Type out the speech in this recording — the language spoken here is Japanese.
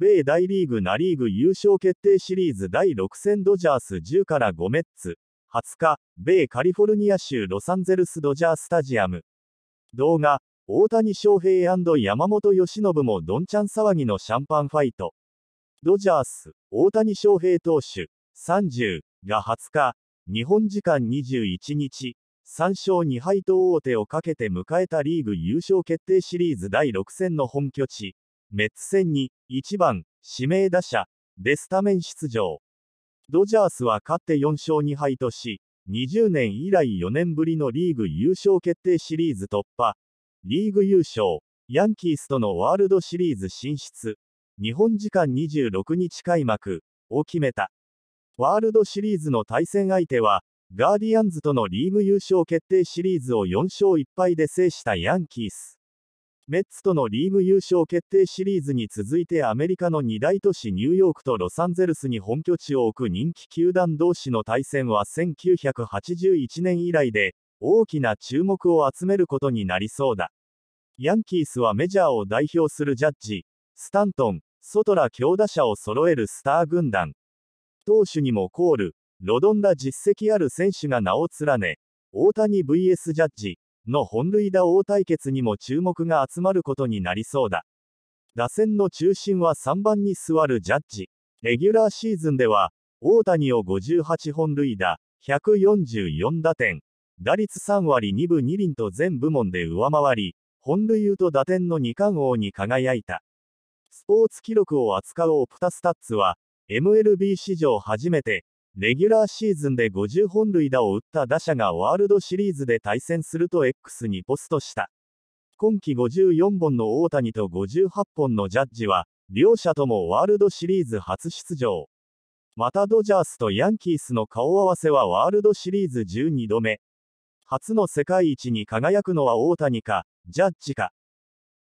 米大リーグナリーグ優勝決定シリーズ第6戦ドジャース10から5メッツ。20日、米カリフォルニア州ロサンゼルスドジャースタジアム。動画、大谷翔平山本由伸もどんちゃん騒ぎのシャンパンファイト。ドジャース、大谷翔平投手、30が20日、日本時間21日、3勝2敗と王手をかけて迎えたリーグ優勝決定シリーズ第6戦の本拠地、メッツ戦に1番指名打者でスタメン出場。ドジャースは勝って4勝2敗とし、20年以来4年ぶりのリーグ優勝決定シリーズ突破、リーグ優勝、ヤンキースとのワールドシリーズ進出、日本時間26日開幕を決めた。ワールドシリーズの対戦相手は、ガーディアンズとのリーグ優勝決定シリーズを4勝1敗で制したヤンキース。メッツとのリーグ優勝決定シリーズに続いてアメリカの2大都市ニューヨークとロサンゼルスに本拠地を置く人気球団同士の対戦は1981年以来で大きな注目を集めることになりそうだ。ヤンキースはメジャーを代表するジャッジ、スタントン、ソトラ強打者を揃えるスター軍団。投手にもコール、ロドンら実績ある選手が名を連ね、大谷 VS ジャッジ、の本塁打王対決にも注目が集まることになりそうだ。打線の中心は3番に座るジャッジ。レギュラーシーズンでは、大谷を58本塁打、144打点、打率3割2分2厘と全部門で上回り、本塁打と打点の2冠王に輝いた。スポーツ記録を扱うオプタスタッツは、MLB 史上初めて、レギュラーシーズンで50本塁打を打った打者がワールドシリーズで対戦すると X にポストした。今季54本の大谷と58本のジャッジは、両者ともワールドシリーズ初出場。またドジャースとヤンキースの顔合わせはワールドシリーズ12度目。初の世界一に輝くのは大谷か、ジャッジか。